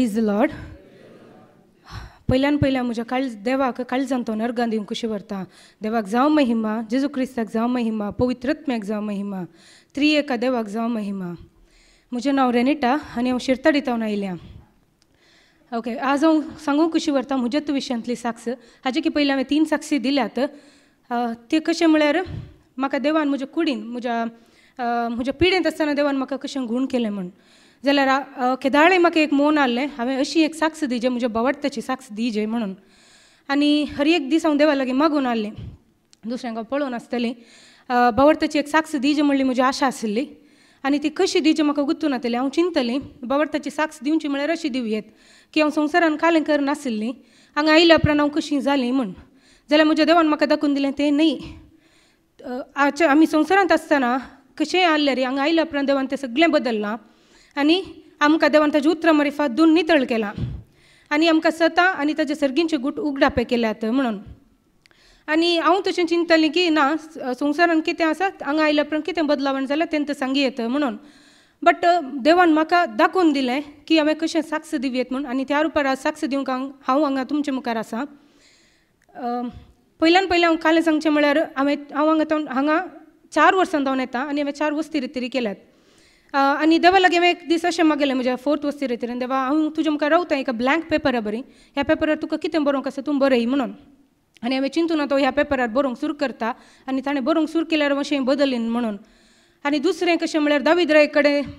price lord ಪೈಲಾನ್ ಪೈಲ ಮುಜ ಕಳ್ ದೇವಾಕ ಕಳ್ ಅಂತ ನರ್ಗಂದ್ ಇವ್ ಖುಷಿ ಬರ್ತಾ ದೇವಾಕ್ ಜಾವ್ ಮಹಿಮ ಜೇಜು ಕ್ರಿಸ್ತಾಕ್ महिमा ಮಹಿಮ ಪವಿತ್ರತ್ಮ್ಯಾಕ್ महिमा ಮಹಿಮ एका देवाक ಜಾವ್ महिमा म्हजें नांव रेनिटा आनी हांव शिरताडितावन आयल्या ओके आज हांव सांगूंक कशी व्हरता म्हज्याच विशयांतली साक्ष हाजे की पयली हांवें तीन साक्षी दिल्यात ते कशें म्हळ्यार म्हाका देवान म्हज्या कुडीन म्हज्या म्हज्या पिडेंत आसतना देवान म्हाका कशें घुण केलें म्हूण जाल्यार केदाळे म्हाका एक मोन आसलें हांवें अशी एक साक्ष दी म्हजे म्हज्या ताची साक्ष दी म्हणून आनी हर एक दीस हांव देवा लागीं मागून आसलें दुसऱ्यांक हांव पळोवन आसतलें बवार्ताची एक साक्ष दिजे म्हणली म्हजी आशा आशिल्ली आनी ती कशी दिवची म्हाका गुंतून येतलें हांव चिंतलें बवार्ताची साक्ष दिवची म्हळ्यार अशी दिवयेत की हांव संवसारान कालें करनाशिल्लीं हांगा आयल्या उपरांत हांव कशी जालीं म्हूण जाल्यार म्हज्या देवान म्हाका दाखोवन दिलें तें न्ही आमी संवसारांत आसतना कशेंय आसलें रे हांगा आयल्या उपरांत देवान तें सगळें बदललां आणि आमकां देवान ताजे उतरां मारिफात दोन नितळ केलां आनी आमकां सता आनी ताजे सर्गींचे गूट उगडापे केल्यात म्हणून आनी हांव तशें चिंतलें की ना संवसारान कितें आसा हांगा आयल्या उपरांत कितें बदलावण जाल्यार तें सांगी येत म्हणून बट देवान म्हाका दाखोवन दिलें की हांवें कशें साक्ष दिवयेत म्हूण आनी त्या रुपार साक्ष दिवंक हांव हांगा तुमचे मुखार आसा पयल्यान पयलें हांव कालें सांगचें म्हळ्यार हांवें हांव हांगा हांगा चार वर्सां जावन येता आनी हांवें चार वस्ती तरी केल्यात आणि देवा लागीं हांवें एक दीस अशें मागेले म्हणजे फोर्थ वस्ती रेतीन देवा हांव तुज्या मुखार रावतां एका ब्लँक पेपरा बरी ह्या पेपरार तुका कितें बरोवंक तू तूं बरय म्हणून आणि हांवें चिंतून तो ह्या पेपरार बरोवंक सुरू करता आणि ताणें बरोवंक सुरू केल्यार मातशें बदलीन म्हणून आणि दुसरें कशें म्हळ्यार दावीद राय कडेन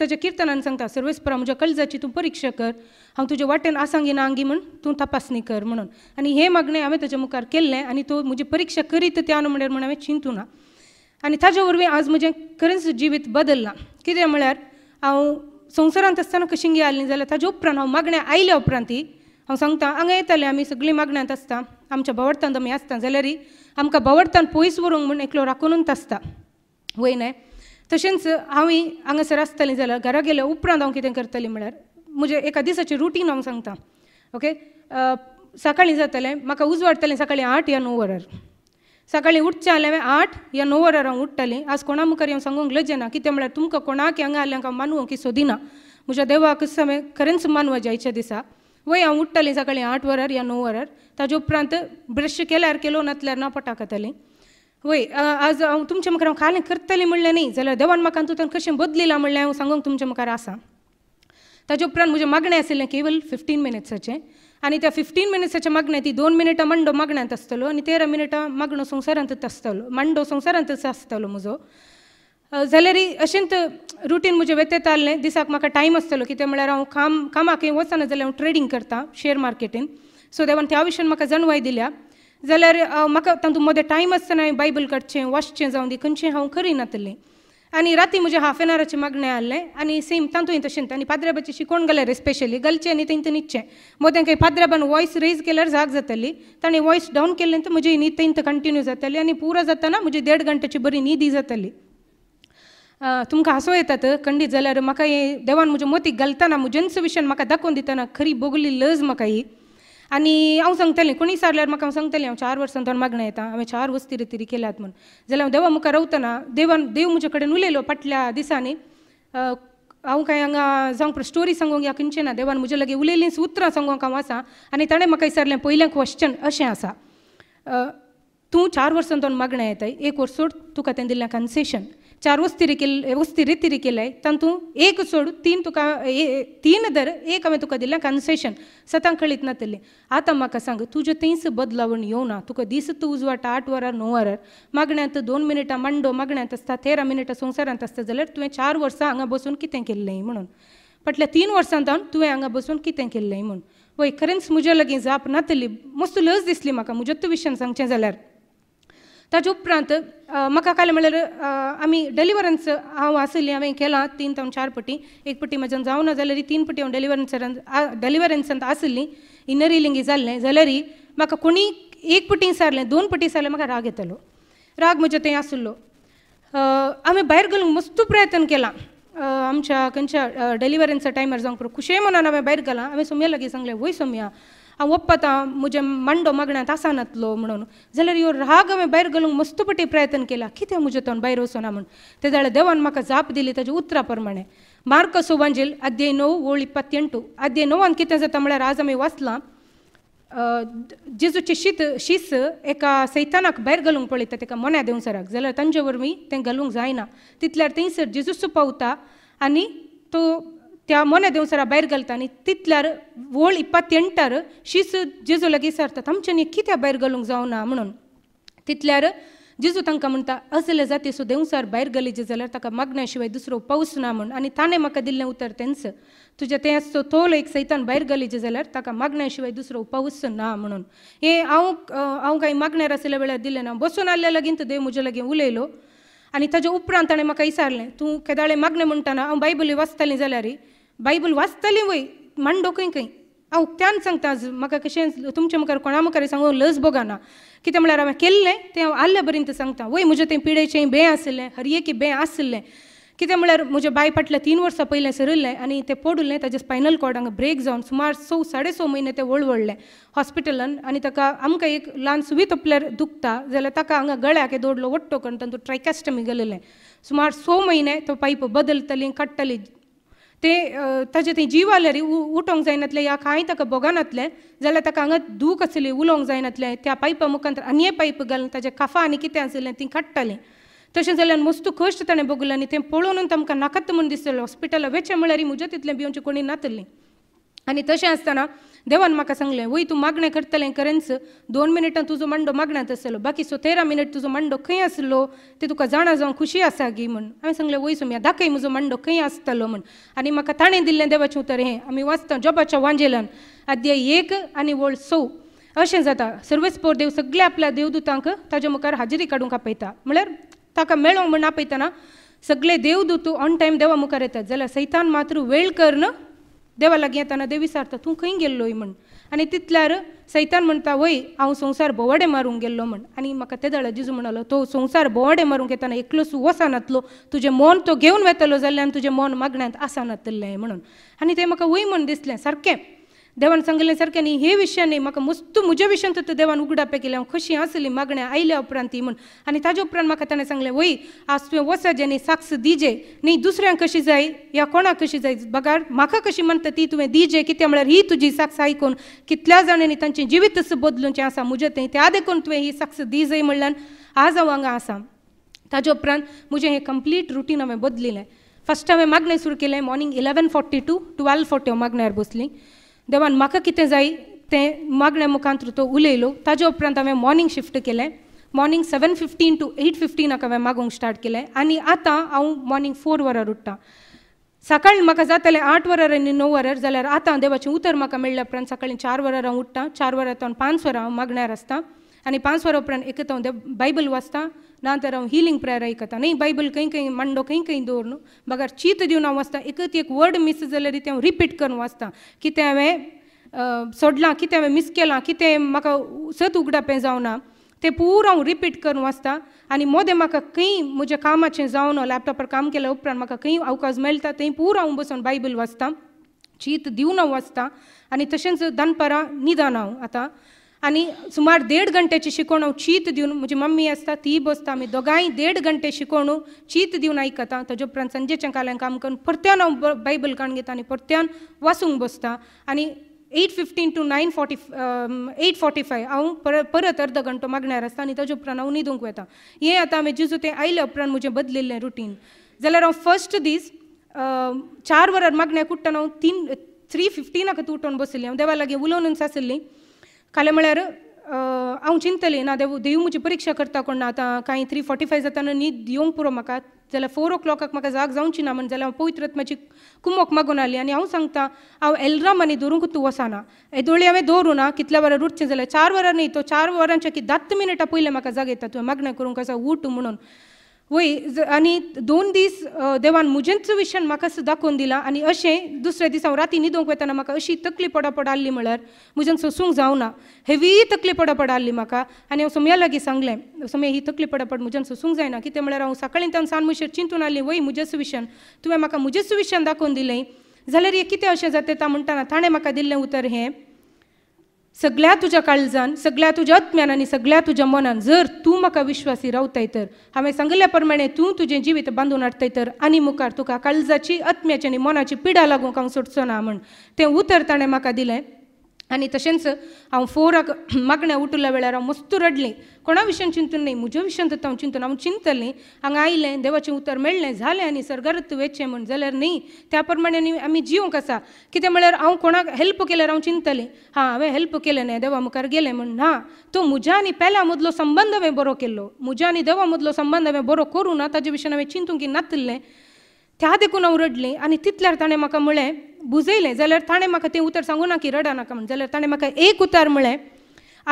ताच्या किर्तनान सांगता सर्वेस्परा म्हज्या कलजाची तूं परीक्षा कर हांव तुजे वाटेन आसांगी ना आंगी म्हण तूं तपासणी कर म्हणून आनी हें मागणें हांवें ताच्या मुखार केल्लें आनी तो म्हजी परीक्षा करीत त्या म्हणल्यार म्हणून हांवें चिंतू ना आनी ताचे वरवीं आज म्हजें खरेंच जिवीत बदल्लां कितें म्हळ्यार हांव संवसारांत आसतना कशिंगी आसलीं जाल्यार ताजे उपरांत हांव मागण्या आयल्या उपरांत ती हांव सांगता हांगा येताले आमी सगळीं मागण्यांत आसता आमच्या भोंवडतांत आमी आसता जाल्यारय आमकां भोंवडतान पयस व्हरूंक म्हूण एकलो राखुनूच आसता वय न्हय तशेंच हांवूय हांगासर आसतलें जाल्यार घरा गेल्या उपरांत हांव कितें करतलें म्हळ्यार म्हजें एका दिसाचें रुटीन हांव सांगता ओके सकाळीं जातलें म्हाका उजवाडतलें सकाळीं आठ या णव वरार सकाळी उठचें आले हांवें आठ या णव हांव उठ्ठलें आज कोणा मुखार येवन सांगूंक लजेना कितें म्हळ्यार तुमकां कोणाक हांगा हांकां हांव की सोदिना म्हज्या देवाक हांवें खरेंच मानव जायचे दिसा वय हांव उठ्ठलें सकाळीं आठ वरार या णव वरार ताजे उपरांत ब्रश केल्यार केलो नातल्यार ना पटा खातलें वय आज हांव तुमच्या मुखार हांव खालें करतलें म्हणलें न्ही जाल्यार देवान म्हाका तुवें कशें बदलिलां म्हणलें हांव सांगूंक तुमच्या मुखार आसा ताजे उपरांत म्हजें मागणें आशिल्लें केवल फिफ्टीन मिनट्साचें आणि त्या फिफ्टीन मागण्या ती दोन मिनिटं मंडो मागण्यांत आसतलो आणि तेरा मिनटां मागणो संवसारांतच आसतलो मंडो संवसारांतच आसतलो म्हजो जाल्यार अशेंत रुटीन म्हजें वेतेत आसलें दिसाक म्हाका टायम आसतलो कित्याक म्हळ्यार हांव काम कामाक वचना जाल्यार हांव ट्रेडींग करता शेअर मार्केटीन सो देवान त्या विशयान म्हाका जणवाय दिल्या जाल्यार म्हाका तातूंत मदें टायम आसतना हांवें बायबल काडचें वाचचें जावं दी खंयचें हांव नातलें आणि राती म्हणजे हाफ एन आवरचे मागणें आले आणि सेम तांतूय तशें आणि पाद्रेबाची गेले गेल्यार स्पेशली गलचें आनी तें न्हिदचें ते तेंकां पाद्रेबान वॉयस रेज केल्यावर जाग जाताली ताणें वॉयस डाऊन केले तर म्हजी कंटिन्यू जाताली आणि पुरा जाताना म्हजी देड घंट्याची बरी निधी जाताली तुमकां हसो येतात खंडीत जाल्यार म्हाका हे देवान म्हज्या मतीक घालतना म्हजेन्स विशयान म्हाका दाखोवन दितना खरी बोगली लज म्हाका ही आनी हांव सांगतलें कोणी विचारल्यार म्हाका हांव सांगतलें हांव चार वर्सां तोंड मागणें येता हांवें चार वस्ती रितिरी केल्यात म्हूण जाल्यार हांव देवा मुखार रावतना देवान देव म्हजे कडेन उलयलो फाटल्या दिसांनी हांव कांय हांगा जावं स्टोरी सांगूंक या खंयचें ना देवान म्हजे लागीं उलयलीं उतरां सांगूंक हांव आसा आनी ताणें म्हाका विचारलें पयलें क्वेश्चन अशें आसा तूं चार वर्सां तोंड मागणें येताय एक वर्स सोड तुका तें दिल्लें कन्सेशन चार वस्तिरी केल वस्तिरी तिरी केलाय तातूंत एक सोडू तीन तुका तीन दर एक हांवें तुका दिल्लें कन्सेशन सतांक कळीत नातलें आतां म्हाका सांग तुजो थंयच बदलावण येवना तुका दीस तूं उजवाटा आठ वरां णव वरां मागण्यांत दोन मिनटां मांडो मागण्यांत आसता तेरा मिनटां संवसारांत आसता जाल्यार तुवें चार वर्सां हांगा बसून कितें केल्लें म्हणून फाटल्या तीन वर्सां जावन तुवें हांगा बसून कितें केल्लें म्हूण वय खरेंच म्हज्या लगीन जाप नातली मस्त लज दिसली म्हाका तूं विशयान सांगचें जाल्यार ताजे उपरांत म्हाका काल म्हणल्यार आमी डेलिवरन्स हांव आसली हांवें केलां तीन तावन चार पटी एक पटी म्हज्यान जावं ना जाल्यार तीन पटी हांव डेलिवरन्सान डेलिवरन्सांत आसली इनर इलिंगी जाल्लें जाल्यारय म्हाका कोणी एक पटी सारलें दोन पटी सारलें म्हाका राग येतालो राग म्हज्या थंय आसलो हांवें भायर घालूंक मस्त प्रयत्न केला आमच्या खंयच्या डेलिवरन्सच्या टायमार जावंक खुशये मनान हांवें भायर घालां हांवें सोम्या लागीं सांगलें वय सोमया हांव ओप्पता म्हजे मांडो मागण्यांत नातलो म्हणून जाल्यार ह्यो राग हांवें भायर घालूंक मस्तपटी प्रयत्न केला कितें म्हजे तोंड भायर वचोना म्हूण ते जाल्यार देवान म्हाका जाप दिली ताज्या उतरा प्रमाणे मार्क सुबांजील अध्याय णव ओळ एंटू अध्याय णवान कितें जाता म्हळ्यार आज आमी वाचलां जेजूची शीत शीस एका सैतानाक भायर घालूंक पळयता तेका मोन्या देंवसराक जाल्यार तांचे वरवीं तें घालूंक जायना तितल्यार थंयसर जेजूस पावता आनी तो त्या घालता ಮೊನ್ನೆ ದಿವಸರ ಬೈರ್ಗಲ್ತಾನಿ ತಿತ್ಲರ್ ಓಳ್ ಇಪ್ಪತ್ತೆಂಟರ್ ಶಿಸ್ ಜಿಜು कित्या ತಮ್ಚನಿ ಕಿತ್ಯ ಬೈರ್ಗಲುಂಗ್ ना म्हणून तितल्यार जिजू तांकां म्हणटा असले जाती सो देंवसार भायर गलीजे जाल्यार ताका मागण्या शिवाय दुसरो पावस ना म्हूण आनी ताणें म्हाका दिल्लें उतर तेंच तुजे तें सो तोल एक सैतान भायर गलीजे जाल्यार ताका मागण्या शिवाय दुसरो पावस ना म्हणून हें हांव हांव कांय मागण्यार आसले वेळार दिलें ना बसून आसले लगीन तो देव म्हजे लागीं उलयलो आनी ताज्या उपरांत ताणें म्हाका विचारलें तूं केदाळें मागणें म्हणटना हांव बायबली वाचतालें जाल्यार बायबल वाचताली वय मांडो खंय ಕೈ हांव उक्त्यान सांगता म्हाका कशें तुमच्या मुखार कोणा मुखार सांगूं लज भोगाना कितें म्हळ्यार हांवें केल्लें तें हांव आल्ले पर्यंत सांगता वय म्हजें तें पिडेचें बें आसलें हरयेक बें आसलें कितें म्हळ्यार म्हज्या बाय फाटल्या तीन वर्सां पयलें सरयल्लें आनी तें पडुल्लें ताजें स्पायनल हांगा ब्रेक जावन सुमार स साडे स म्हयने तें व्हडलें हॉस्पिटलान आनी ताका आमकां एक ल्हान सुवी तपल्यार दुखता जाल्यार ताका हांगा गळ्याक दोडलो वट्टो करून तातूंत ट्रायकॅस्टमी गेलेलें सुमार स म्हयने तो पायप बदलतली काडटली तें ताजे थंय जीव रे उठोंक जायनातलें या कांय ताका बोगानातले जाल्यार ताका हांगा दूख आसली उलोवंक जायनातलें त्या पायपा मुखांत आनी पायप घालून ताजे काफा आनी कितें आसलें तीं काडटालें तशें जाल्यार मस्त कश्ट ताणें भोगलें आनी तें पळोवन तांकां नाकात म्हूण दिसतलें हॉस्पिटला वेचें म्हळ्यार म्हज्या तितलें भिवंचें कोणी नातलें आनी तशें आसतना देवान म्हाका सांगलें वय तूं मागणें करतलें करेन्स दोन मिनटां तुजो मांडो मागण्यांत आसतलो सो तेरा मिनट तुजो मांडो खंय आसलो ते तुका जाणा जावं खुशी आसा गी म्हण हांवें सांगलें वय सुम्या दाखय म्हजो मांडो खंय आसतलो म्हण आनी म्हाका ताणें दिल्लें देवाचें उतर हें आमी वाचता जॉबाच्या वांजेलान आद्य एक आनी वळ सौ अशें जाता सर्वेस्पोर देव सगळ्या आपल्या देवदूतांक ताज्या मुखार हाजिरी काडूंक आपयता म्हळ्यार ताका मेळोंक म्हण आपयतना सगळे देवदूत ऑन टायम देवा मुखार येतात जाल्यार सैतान मात्र वेळ करन देवाला येताना देवी सारता तू खं गेल्लोय म्हण आणि तितल्यार सैतान म्हणता वय हांव संसार बोवाडे मारूंक गेल्लो म्हण आणि म्हाका तेदळा जिजू म्हणालो तो संसार बोवाडे मारूंक येताना वसा येतलो तुजें मन तो घेवन वेतलो तुझे तुजें मागण्यात मागण्यांत आसानातलें म्हणून आणि ते म्हाका वय म्हण दिसलें सारकें देवान ದೇವನ ಸಂಗಲೆ हे ಹೇ ವಿಷಯನೇ म्हाका मस्त मुझे विशयान तर देवान उगडापे केले हा खुशी आसली मागण्या आयल्या उपरांत ती म्हण आनी ताज्या उपरांत म्हाका ताणें सांगलें वय आज तुवें जे न्ही साक्ष दिजे न्ही दुसऱ्यांक कशी जाय या कोणाक कशी जाय बगार म्हाका कशी म्हणटा ती तुवें दिजे कित्या म्हळ्यार ही तुजी साक्ष आयकून कितल्या जाणांनी तांचें जिवीतच बदलुचें आसा म्हजें तें त्या देखून तुवें ही साक्ष जाय म्हणल्यान आज हांव हांगा आसा ताजे उपरांत म्हजें हें कंप्लीट रुटीन हांवें बदलिलें फस्ट हांवें मागणें सुरू केलें morning eleven forty to twelve forty हांव मागण्यार बसलीं देवान म्हाका कितें जाय तें मागण्या मुखांत तो उलयलो ताजे उपरांत हांवें मॉर्निंग शिफ्ट केलें morning seven fifteen to eight फिफ्टीनाक हांवें मागूंक स्टार्ट केलें आनी आतां हांव मॉर्निंग फोर वरार उठ्ठा सकाळीं म्हाका जातालें आठ वरार आनी णव वरार जाल्यार आतां देवाचें उतर म्हाका मेळ्ळ्या उपरांत सकाळीं चार वरार हांव उठ्ठा चार वरांतल्यान पांच वरां हांव मागण्यार आसता आणि पांच वार उपरांत एकत बायबल बायबल नंतर ना त हीलिंग प्रेयर आयकता न्ही बायबल खंय खंय मांडो खंय खंय दवर न्हू बगर चीत दिवन हांव वाचता एक एक वर्ड मिस जाल्यार ती हांव रिपीट करून वाचता कितें हांवें सोडलां कितें हांवें मिस केलां कितें म्हाका सत उगडापें जावना तें पुरो हांव रिपीट करून वाचतां आनी मोदें म्हाका खंय म्हज्या कामाचें जावन लॅपटॉपार काम केल्या उपरांत म्हाका खंय अवकाश मेळटा थंय पुरो हांव बसून बायबल वाचतां चीत दिवन हांव वाचतां आनी तशेंच दनपरां न्हिदान हांव आतां आणि सुमार देड घंटेची शिकवणूक चीत दिवन म्हजी मम्मी असता ती बसता आमी दोगांय देड घंटे शिकवण चीत दिवन आयकता त्याच्या उपरांत संजय काल्यान काम करून परत्यान हा बायबल काण घेता आनी परत्यान वाचूंक बसता आणि eight fifteen to nine forty eight forty five हा पर परत अर्ध घंटो मागण्यार असता आनी ताजे उपरांत हांव न्हिदूंक वता हें आतां हांवें जिजू तें आयले उपरांत म्हजें बदलिल्लें रुटीन जाल्यार हांव फर्स्ट दीस चार वरां मागण्याक उठ्ठा हांव तीन थ्री फिफ्टीनाक उठोन बसिल्लें हांव देवा लागीं उलोवन आशिल्लीं काले म्हळ्यार हांव चिंतलें ना देव देव म्हजी परिक्षा करता कोण ना आतां कांय थ्री फोर्टी फायव जाताना न्हीद येवंक पुरो म्हाका जाल्यार फोर ओ क्लॉकाक म्हाका जाग जावची ना म्हण जाल्यार हांव पवित्र आत्म्याची कुमोक मागून आली आनी हांव सांगता हांव एल्राम आनी दवरूंक तूं वसाना येदोळी हांवें दवरूं ना कितल्या वरां रुटचें जाल्यार चार वरां न्ही तो चार वरांच्या की धात्त मिनटां पयलें म्हाका जाग येता तुवें मागणें करूंक आसा उठ म्हणून वय आनी दोन दीस देवान म्हजेच विशयान म्हाका सो दाखोवन दिलां आनी अशें दुसऱ्या दिसा हांव राती न्हिदोंक वेतना म्हाका अशी तकली पडा पडाल्ली म्हळ्यार म्हज्यान सोसूंक जावना हेवी तकली पडा पडाल्ली म्हाका आनी हांव सोम्या लागीं सांगलें सोम्या ही तकली पड म्हज्यान सोसूंक जायना कितें म्हळ्यार हांव सकाळीं तावन सान मुशेर चिंतून आसलें वय म्हजेच विशयान तुवें म्हाका म्हजेच विशयान दाखोवन दिलें जाल्यार हें कितें अशें जाता म्हणटाना ताणें म्हाका दिल्लें उतर हें सगळ्या तुझ्या काळजान सगळ्या तुझ्या आत्म्यान आनी सगळ्या तुझ्या मनान जर तू म्हाका विश्वासी रावताय तर हांवें सांगल्या प्रमाणे तूं तुजें जिवीत बांदून हाडटाय तर आनी मुखार तुका काळजाची आत्म्याची आनी मनाची पिडा लागूंक हांव सोडचो ना म्हण तें उतर ताणें म्हाका दिलें आनी तशेंच हांव फोराक मागण्या उठल्या वेळार हांव मस्त रडलें कोणा विशयन चिंतून न्ही म्हज्या विशयन तर हांव चिंतून हांव चिंतलें हांगा आयलें देवाचें उतर मेळ्ळें जालें आनी गरज वेचें म्हण जाल्यार न्ही त्या प्रमाणे आमी जिवंक आसा कितें म्हळ्यार हांव कोणाक हेल्प केल्यार हांव चिंतलें हां हांवें हेल्प केलें न्ही देवा मुखार गेलें म्हण ना तो म्हज्या आनी पेल्या मदलो संबंध हांवें बरो केल्लो म्हज्या आनी देवा मदलो संबंध हांवें बरो करूं ना ताजे विशयन हांवें चिंतूंक नातिल्लें त्या देखून हांव रडलें आनी तितल्यार ताणें म्हाका म्हळें बुजयलें जाल्यार ताणें म्हाका तें उतर सांगूं ना की रडा नाका म्हण जाल्यार ताणें म्हाका एक उतार म्हळें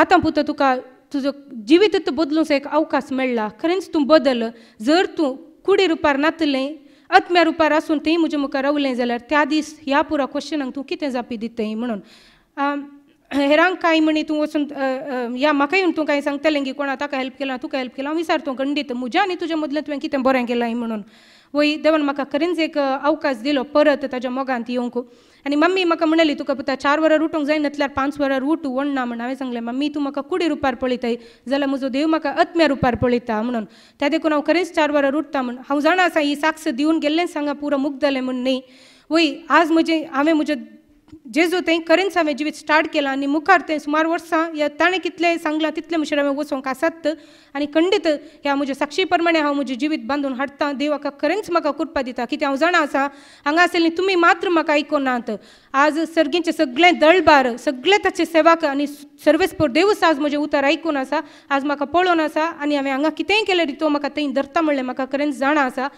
आतां पुतो तुका तुजो जिवित बदलूंक एक अवकाश मेळ्ळा खरेंच तूं बदल जर तूं कुडे रुपार नातलें आत्म्या रुपार आसून तेंय म्हज्या मुखार रावलें जाल्यार त्या दीस ह्या पुरा क्वेश्चनाक तूं कितें जापी दितय म्हणून हेरांक कांय म्हणी तूं वचून या म्हाका येवन तूं कांय सांगतलें की कोणा ताका हेल्प केला तुका हेल्प केलां हांव विचारतां खंडीत म्हज्या आनी तुज्या मदलें तुवें कितें बरें केलां म्हणून वही देवन म्हाका खरेंच एक अवकाश दिलो परत मोगान मोगांत येवंक आनी मम्मी म्हाका म्हणली तुका पुता चार वरां रुटूंक जाय जाल्यार पांच वरां उठू व्हड ना म्हण हांवें सांगलें मम्मी तूं म्हाका कुडी रुपार पळयताय जाल्यार म्हजो देव म्हाका अत्म्या रुपार पळयता म्हणून त्या देखून हांव खरेंच चार वरां उठता म्हण हांव जाणा आसा ही साक्ष दिवन गेल्लें सांगा पुरो मुग्धलें म्हूण न्ही वय आज म्हजें हांवें म्हजें जेजू थंय करेन हांवें जिवीत स्टार्ट केलां आनी मुखार तें सुमार वर्सां या ताणें कितलें सांगलां तितलें म्हशीर हांवें वचोंक आसात आनी खंडीत ह्या म्हज्या साक्षी प्रमाणे हांव म्हजें जिवीत बांदून हाडटां देव हाका खरेंच म्हाका कुरपा दिता कित्याक हांव जाणा आसा हांगा आसलेली तुमी मात्र म्हाका आयकनात आज सर्गेंचें सगळें दळबार सगळें ताचे सेवाक आनी सर्वेस्पर देवूच आज म्हजें उतार आयकून आसा आज म्हाका पळोवन आसा आनी हांवें हांगा कितेंय केलें रितो म्हाका थंय धरता म्हणलें म्हाका खरेंच जाणा आसा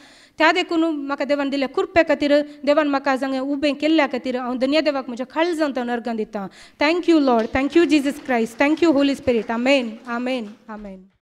त्या देखून म्हाका देवान दिले कुरपे खातीर देवान म्हाका जांगा उबें केल्ल्या खातीर हांव दुनिया देवाक म्हज्या खाळजावन तो नर्गान दिता thank you Lord thank you Jesus Christ thank you Holy Spirit amen amen आमेन